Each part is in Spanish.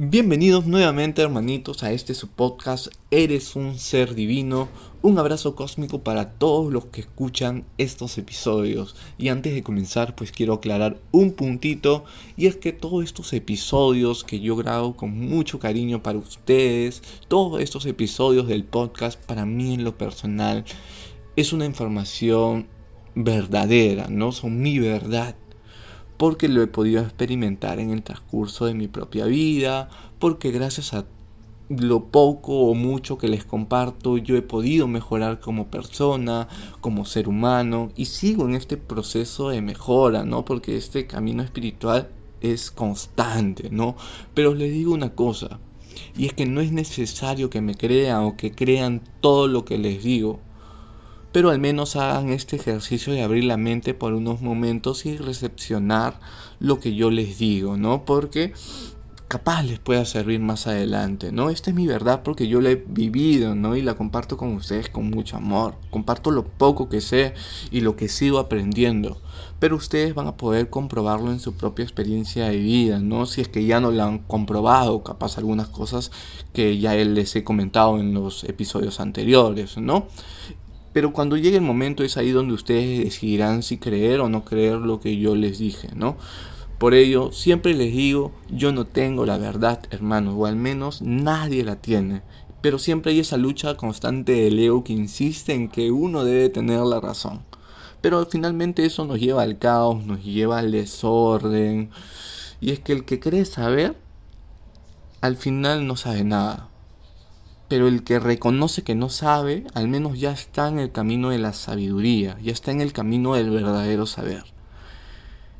Bienvenidos nuevamente hermanitos a este su podcast Eres un ser divino. Un abrazo cósmico para todos los que escuchan estos episodios. Y antes de comenzar pues quiero aclarar un puntito y es que todos estos episodios que yo grabo con mucho cariño para ustedes, todos estos episodios del podcast para mí en lo personal es una información verdadera, no son mi verdad porque lo he podido experimentar en el transcurso de mi propia vida, porque gracias a lo poco o mucho que les comparto, yo he podido mejorar como persona, como ser humano y sigo en este proceso de mejora, ¿no? Porque este camino espiritual es constante, ¿no? Pero les digo una cosa, y es que no es necesario que me crean o que crean todo lo que les digo pero al menos hagan este ejercicio de abrir la mente por unos momentos y recepcionar lo que yo les digo, ¿no? Porque capaz les pueda servir más adelante, ¿no? Esta es mi verdad porque yo la he vivido, ¿no? Y la comparto con ustedes con mucho amor. Comparto lo poco que sé y lo que sigo aprendiendo. Pero ustedes van a poder comprobarlo en su propia experiencia de vida, ¿no? Si es que ya no la han comprobado, capaz algunas cosas que ya les he comentado en los episodios anteriores, ¿no? Pero cuando llegue el momento es ahí donde ustedes decidirán si creer o no creer lo que yo les dije, ¿no? Por ello, siempre les digo, yo no tengo la verdad, hermanos, o al menos nadie la tiene. Pero siempre hay esa lucha constante de Leo que insiste en que uno debe tener la razón. Pero finalmente eso nos lleva al caos, nos lleva al desorden. Y es que el que cree saber, al final no sabe nada. Pero el que reconoce que no sabe, al menos ya está en el camino de la sabiduría, ya está en el camino del verdadero saber.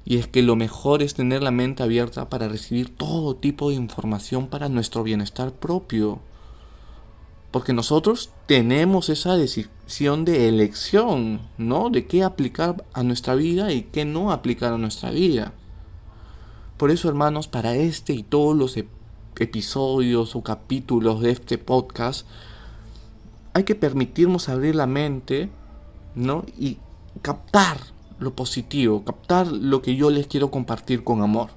Y es que lo mejor es tener la mente abierta para recibir todo tipo de información para nuestro bienestar propio. Porque nosotros tenemos esa decisión de elección, ¿no? De qué aplicar a nuestra vida y qué no aplicar a nuestra vida. Por eso, hermanos, para este y todos los episodios o capítulos de este podcast, hay que permitirnos abrir la mente, ¿no? Y captar lo positivo, captar lo que yo les quiero compartir con amor.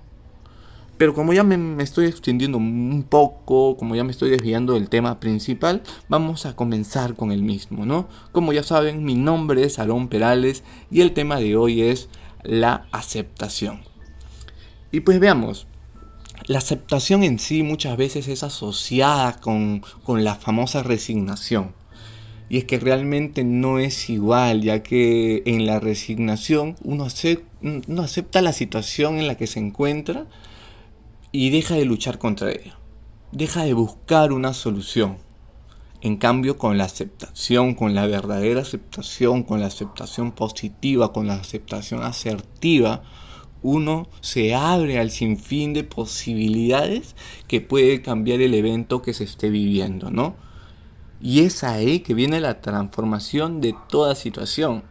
Pero como ya me, estoy extendiendo un poco, como ya me estoy desviando del tema principal, vamos a comenzar con el mismo, ¿no? Como ya saben, mi nombre es Alón Perales y el tema de hoy es la aceptación. Y pues veamos, la aceptación en sí muchas veces es asociada con, la famosa resignación. Y es que realmente no es igual, ya que en la resignación uno uno acepta la situación en la que se encuentra y deja de luchar contra ella. Deja de buscar una solución. En cambio, con la aceptación, con la verdadera aceptación, con la aceptación positiva, con la aceptación asertiva, uno se abre al sinfín de posibilidades que puede cambiar el evento que se esté viviendo, ¿no? Y es ahí que viene la transformación de toda situación.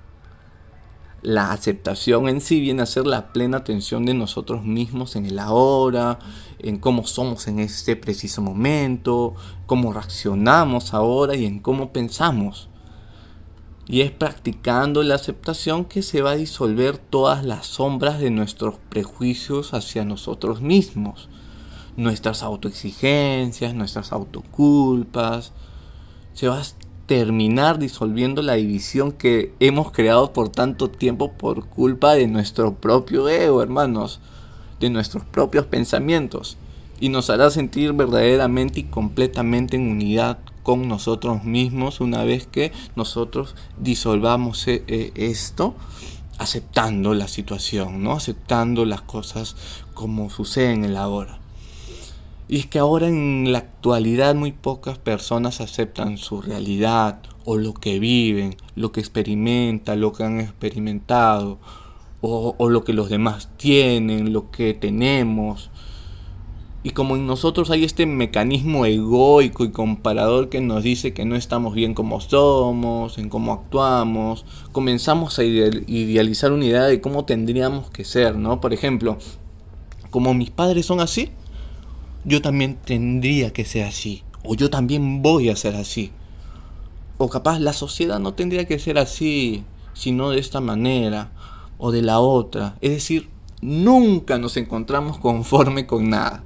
La aceptación en sí viene a ser la plena atención de nosotros mismos en el ahora, en cómo somos en este preciso momento, cómo reaccionamos ahora y en cómo pensamos. Y es practicando la aceptación que se va a disolver todas las sombras de nuestros prejuicios hacia nosotros mismos, nuestras autoexigencias, nuestras autoculpas. Se va a terminar disolviendo la división que hemos creado por tanto tiempo por culpa de nuestro propio ego, hermanos, de nuestros propios pensamientos, y nos hará sentir verdaderamente y completamente en unidad con nosotros mismos una vez que nosotros disolvamos eh, eh, esto aceptando la situación, ¿no? Aceptando las cosas como suceden en la hora. Y es que ahora en la actualidad muy pocas personas aceptan su realidad o lo que viven, lo que experimentan, lo que han experimentado o lo que los demás tienen, lo que tenemos, y como en nosotros hay este mecanismo egoico y comparador que nos dice que no estamos bien como somos, en cómo actuamos, comenzamos a idealizar una idea de cómo tendríamos que ser, ¿no? Por ejemplo, como mis padres son así, yo también tendría que ser así, o yo también voy a ser así. O capaz la sociedad no tendría que ser así, sino de esta manera o de la otra. Es decir, nunca nos encontramos conforme con nada.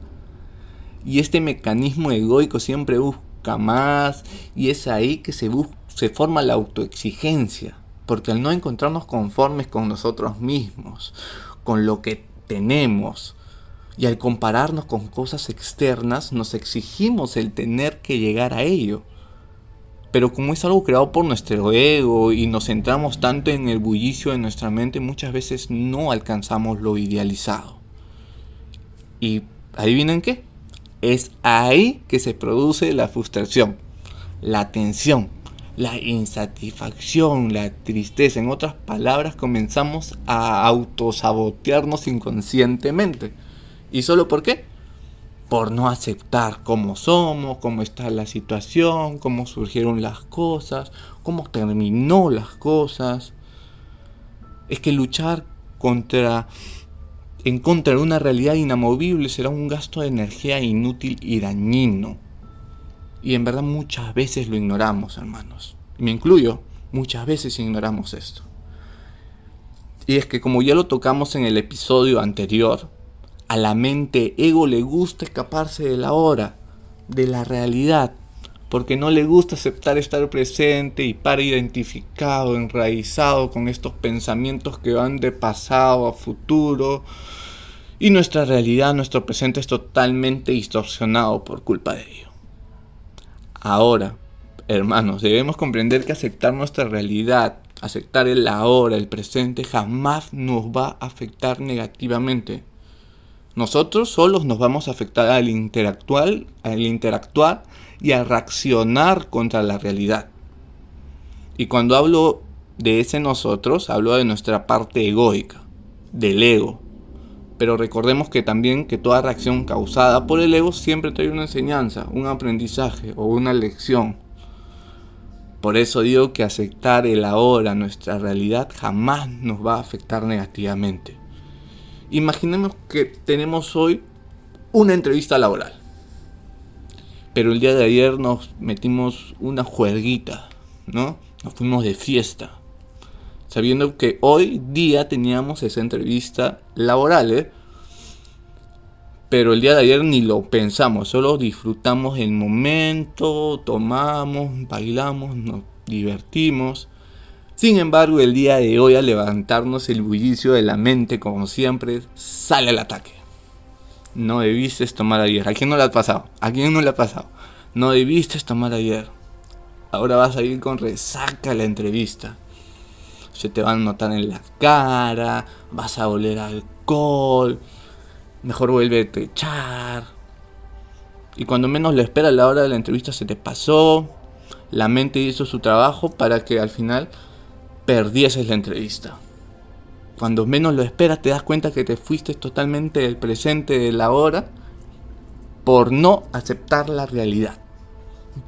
Y este mecanismo egoico siempre busca más y es ahí que se, se forma la autoexigencia. Porque al no encontrarnos conformes con nosotros mismos, con lo que tenemos, y al compararnos con cosas externas, nos exigimos el tener que llegar a ello. Pero como es algo creado por nuestro ego y nos centramos tanto en el bullicio de nuestra mente, muchas veces no alcanzamos lo idealizado. ¿Y adivinen qué? Es ahí que se produce la frustración, la tensión, la insatisfacción, la tristeza. En otras palabras, comenzamos a autosabotearnos inconscientemente. ¿Y solo por qué? Por no aceptar cómo somos, cómo está la situación, cómo surgieron las cosas, cómo terminó las cosas. Es que luchar contra en contra de una realidad inamovible será un gasto de energía inútil y dañino. Y en verdad muchas veces lo ignoramos, hermanos. Me incluyo, muchas veces ignoramos esto. Y es que como ya lo tocamos en el episodio anterior, a la mente ego le gusta escaparse de la hora, de la realidad, porque no le gusta aceptar estar presente y para identificado, enraizado con estos pensamientos que van de pasado a futuro. Y nuestra realidad, nuestro presente es totalmente distorsionado por culpa de ello. Ahora, hermanos, debemos comprender que aceptar nuestra realidad, aceptar el ahora, el presente, jamás nos va a afectar negativamente nosotros solos nos vamos a afectar al interactuar, al interactuar y a reaccionar contra la realidad. Y cuando hablo de ese nosotros, hablo de nuestra parte egoica, del ego. Pero recordemos que también que toda reacción causada por el ego siempre trae una enseñanza, un aprendizaje o una lección. Por eso digo que aceptar el ahora, nuestra realidad, jamás nos va a afectar negativamente. Imaginemos que tenemos hoy una entrevista laboral. Pero el día de ayer nos metimos una juerguita, ¿no? Nos fuimos de fiesta. Sabiendo que hoy día teníamos esa entrevista laboral, ¿eh? pero el día de ayer ni lo pensamos, solo disfrutamos el momento, tomamos, bailamos, nos divertimos. Sin embargo, el día de hoy al levantarnos el bullicio de la mente, como siempre, sale el ataque. No debiste tomar ayer. ¿A quién no le ha pasado? ¿A quién no le ha pasado? No debiste tomar ayer. Ahora vas a ir con resaca a la entrevista. Se te van a notar en la cara, vas a oler alcohol, mejor vuelve a echar. Y cuando menos lo esperas, la hora de la entrevista se te pasó. La mente hizo su trabajo para que al final perdieses la entrevista. Cuando menos lo esperas te das cuenta que te fuiste totalmente del presente, de la hora, por no aceptar la realidad,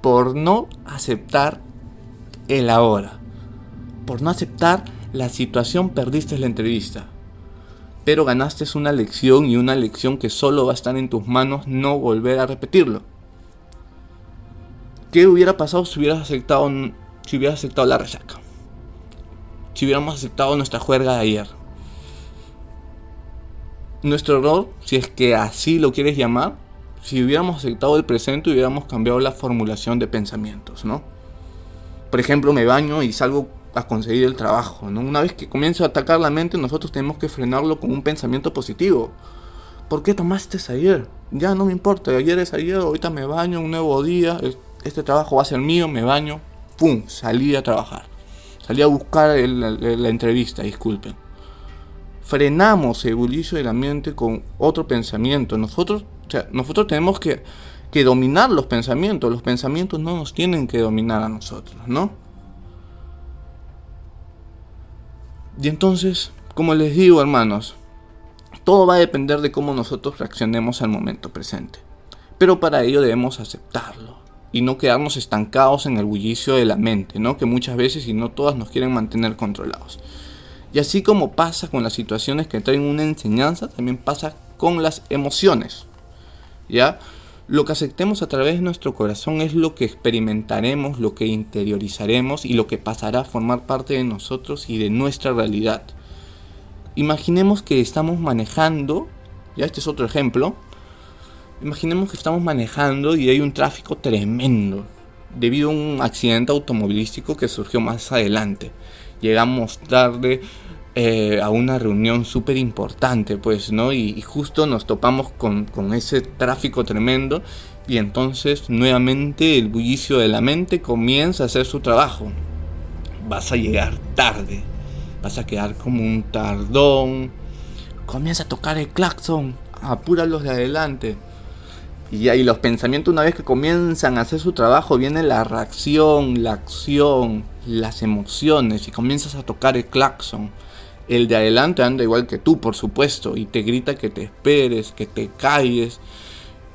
por no aceptar el ahora, por no aceptar la situación perdiste la entrevista. Pero ganaste una lección y una lección que solo va a estar en tus manos no volver a repetirlo. ¿Qué hubiera pasado si hubieras aceptado, si hubieras aceptado la resaca? si hubiéramos aceptado nuestra juerga de ayer. Nuestro error, si es que así lo quieres llamar, si hubiéramos aceptado el presente hubiéramos cambiado la formulación de pensamientos, ¿no? Por ejemplo, me baño y salgo a conseguir el trabajo, ¿no? Una vez que comienzo a atacar la mente, nosotros tenemos que frenarlo con un pensamiento positivo. ¿Por qué tomaste ayer? Ya no me importa, ayer es ayer, ahorita me baño, un nuevo día, este trabajo va a ser mío, me baño, ¡pum! Salí a trabajar. Salí a buscar la, entrevista, disculpen. Frenamos el bullicio del ambiente con otro pensamiento. Nosotros, nosotros tenemos que, que dominar los pensamientos. Los pensamientos no nos tienen que dominar a nosotros, ¿no? Y entonces, como les digo, hermanos, todo va a depender de cómo nosotros reaccionemos al momento presente. Pero para ello debemos aceptarlo y no quedarnos estancados en el bullicio de la mente, ¿no? que muchas veces y no todas nos quieren mantener controlados. Y así como pasa con las situaciones que traen una enseñanza, también pasa con las emociones. ¿Ya? Lo que aceptemos a través de nuestro corazón es lo que experimentaremos, lo que interiorizaremos y lo que pasará a formar parte de nosotros y de nuestra realidad. Imaginemos que estamos manejando, ya este es otro ejemplo, Imaginemos que estamos manejando y hay un tráfico tremendo debido a un accidente automovilístico que surgió más adelante. Llegamos tarde eh, a una reunión súper importante, pues, ¿no? Y, justo nos topamos con, con ese tráfico tremendo y entonces nuevamente el bullicio de la mente comienza a hacer su trabajo. Vas a llegar tarde, vas a quedar como un tardón. Comienza a tocar el claxon, apúralos de adelante. Y ahí los pensamientos una vez que comienzan a hacer su trabajo viene la reacción, la acción, las emociones y comienzas a tocar el claxon. El de adelante anda igual que tú, por supuesto, y te grita que te esperes, que te calles.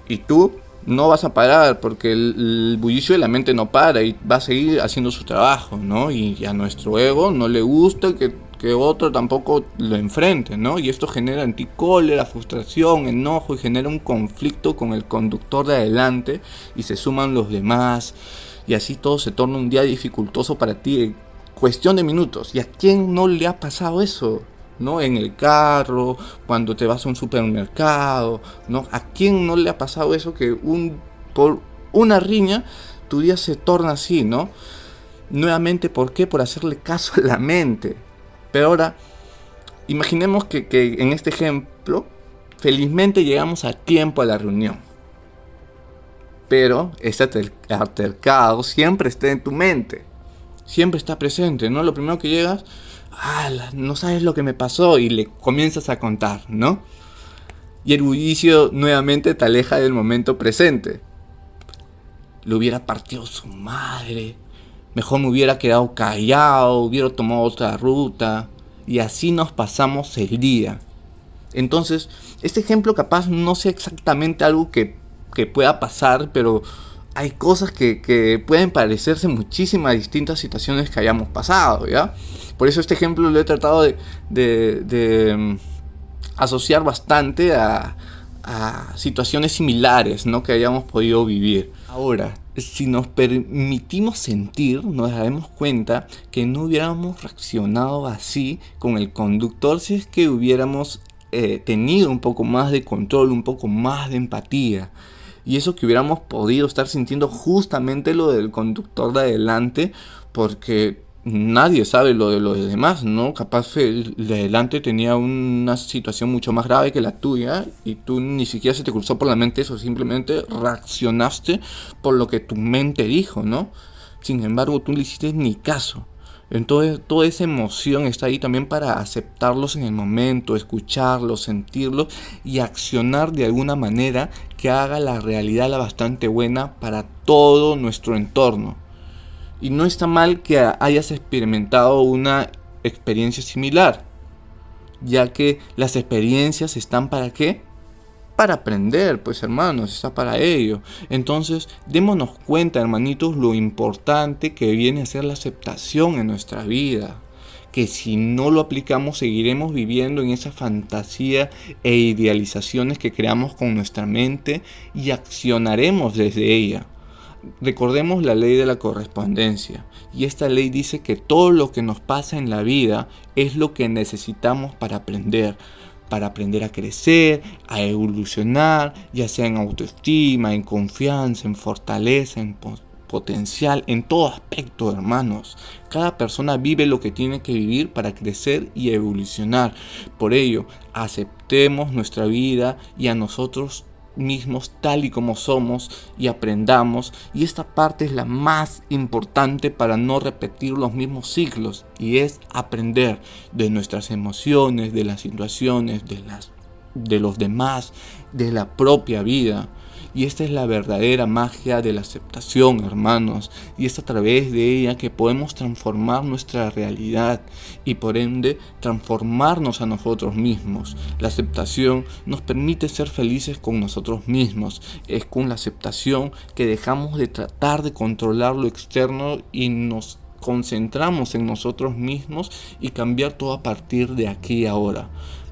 Y tú no vas a parar porque el, el, bullicio de la mente no para y va a seguir haciendo su trabajo, ¿no? Y a nuestro ego no le gusta que que otro tampoco lo enfrente, ¿no? Y esto genera en ti cólera, frustración, enojo y genera un conflicto con el conductor de adelante y se suman los demás y así todo se torna un día dificultoso para ti en cuestión de minutos. ¿Y a quién no le ha pasado eso? ¿no? En el carro, cuando te vas a un supermercado, ¿no? ¿A quién no le ha pasado eso que un, por una riña tu día se torna así, ¿no? Nuevamente, ¿por qué? Por hacerle caso a la mente. Pero ahora, imaginemos que, en este ejemplo, felizmente llegamos a tiempo a la reunión. Pero este altercado siempre está en tu mente. Siempre está presente, ¿no? Lo primero que llegas, no sabes lo que me pasó y le comienzas a contar, ¿no? Y el juicio nuevamente te aleja del momento presente. Le hubiera partido su madre. Mejor me hubiera quedado callado, hubiera tomado otra ruta. Y así nos pasamos el día. Entonces, este ejemplo capaz no sea exactamente algo que, pueda pasar, pero hay cosas que, pueden parecerse muchísimas distintas situaciones que hayamos pasado, ¿ya? Por eso este ejemplo lo he tratado de, mm, asociar bastante a, a situaciones similares, ¿no? Que hayamos podido vivir. Ahora, si nos permitimos sentir, nos daremos cuenta que no hubiéramos reaccionado así con el conductor si es que hubiéramos eh, tenido un poco más de control, un poco más de empatía. Y eso que hubiéramos podido estar sintiendo justamente lo del conductor de adelante, porque nadie sabe lo de los demás, ¿no? Capaz de adelante tenía una situación mucho más grave que la tuya y tú ni siquiera se te cruzó por la mente eso, simplemente reaccionaste por lo que tu mente dijo, ¿no? Sin embargo, tú no le hiciste ni caso. Entonces, toda esa emoción está ahí también para aceptarlos en el momento, escucharlos, sentirlos y accionar de alguna manera que haga la realidad la bastante buena para todo nuestro entorno. Y no está mal que hayas experimentado una experiencia similar, ya que las experiencias están para qué? Para aprender, pues hermanos, está para ello. Entonces, démonos cuenta, hermanitos, lo importante que viene a ser la aceptación en nuestra vida. Que si no lo aplicamos, seguiremos viviendo en esa fantasía e idealizaciones que creamos con nuestra mente y accionaremos desde ella. Recordemos la ley de la correspondencia. Y esta ley dice que todo lo que nos pasa en la vida es lo que necesitamos para aprender. Para aprender a crecer, a evolucionar, ya sea en autoestima, en confianza, en fortaleza, en potencial, en todo aspecto, hermanos. Cada persona vive lo que tiene que vivir para crecer y evolucionar. Por ello, aceptemos nuestra vida y a nosotros mismos tal y como somos y aprendamos. Y esta parte es la más importante para no repetir los mismos ciclos y es aprender de nuestras emociones, de las situaciones, de las de los demás, de la propia vida. Y esta es la verdadera magia de la aceptación, hermanos. Y es a través de ella que podemos transformar nuestra realidad y por ende transformarnos a nosotros mismos. La aceptación nos permite ser felices con nosotros mismos. Es con la aceptación que dejamos de tratar de controlar lo externo y nos concentramos en nosotros mismos y cambiar todo a partir de aquí y ahora.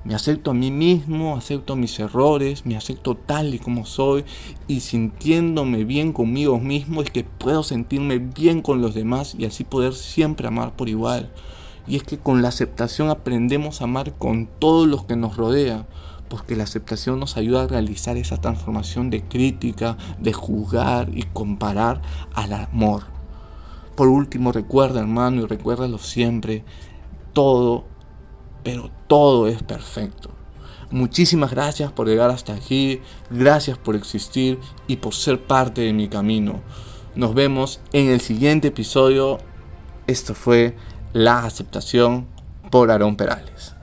Me acepto a mí mismo, acepto mis errores, me acepto tal y como soy y sintiéndome bien conmigo mismo es que puedo sentirme bien con los demás y así poder siempre amar por igual. Y es que con la aceptación aprendemos a amar con todos los que nos rodean, porque la aceptación nos ayuda a realizar esa transformación de crítica, de juzgar y comparar al amor. Por último, recuerda hermano y recuérdalo siempre, todo pero todo es perfecto. Muchísimas gracias por llegar hasta aquí, gracias por existir y por ser parte de mi camino. Nos vemos en el siguiente episodio. Esto fue La aceptación por Aarón Perales.